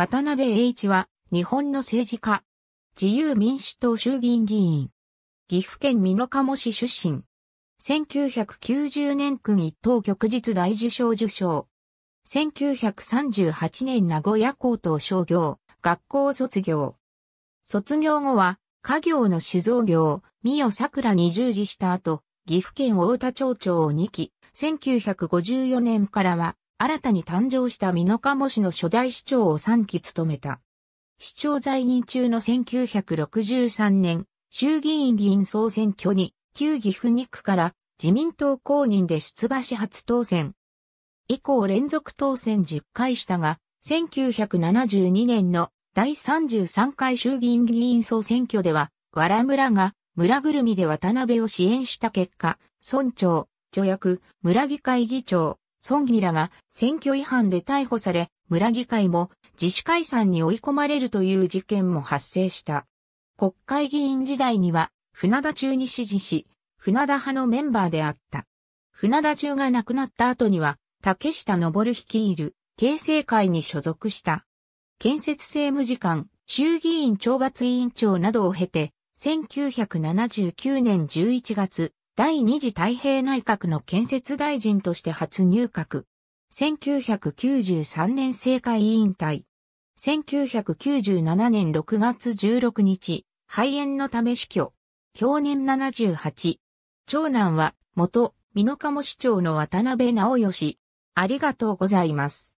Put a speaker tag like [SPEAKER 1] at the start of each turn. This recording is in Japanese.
[SPEAKER 1] 渡辺栄一は、日本の政治家。自由民主党衆
[SPEAKER 2] 議院議員。岐阜県美濃加茂市出身。1990年君一等旭日大受賞受賞。1938年名古屋高等商業、学校卒業。卒業後は、家業の酒造業、三代桜に従事した後、岐阜県大田町長を2期、1954年からは、新たに誕生した美濃加茂市の初代市長を3期務めた。市長在任中の1963年、衆議院議員総選挙に、旧岐阜2区から自民党公認で出馬し初当選。以降連続当選10回したが、1972年の第33回衆議院議員総選挙では、わら村が村ぐるみで渡辺を支援した結果、村長、助役、村議会議長、孫儀らが選挙違反で逮捕され、村議会も自主解散に追い込まれるという事件も発生した。国会議員時代には、船田中に支持し、船田派のメンバーであった。船田中が亡くなった後には、竹下登率いる、形成会に所属した。建設政務次官、衆議院懲罰委員長などを経て、1979年11月、第二次太平内閣の建設大臣として初入閣。1993年政界委員会。1997年6月16日、肺炎のため死去。享年78。長男は、元、美濃鴨市
[SPEAKER 1] 長の渡辺直義。ありがとうございます。